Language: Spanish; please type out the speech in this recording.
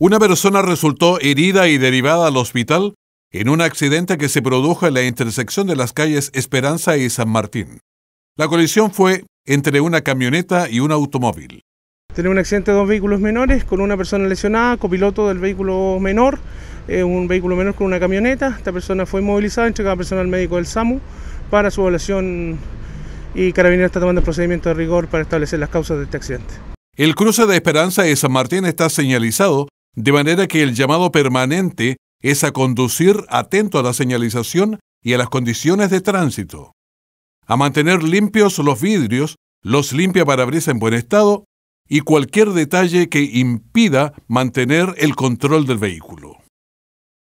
Una persona resultó herida y derivada al hospital en un accidente que se produjo en la intersección de las calles Esperanza y San Martín. La colisión fue entre una camioneta y un automóvil. Tenemos un accidente de dos vehículos menores con una persona lesionada, copiloto del vehículo menor, eh, un vehículo menor con una camioneta. Esta persona fue movilizada, entregada personal médico del SAMU para su evaluación y Carabineros está tomando el procedimiento de rigor para establecer las causas de este accidente. El cruce de Esperanza y San Martín está señalizado de manera que el llamado permanente es a conducir atento a la señalización y a las condiciones de tránsito, a mantener limpios los vidrios, los limpia parabrisas en buen estado y cualquier detalle que impida mantener el control del vehículo.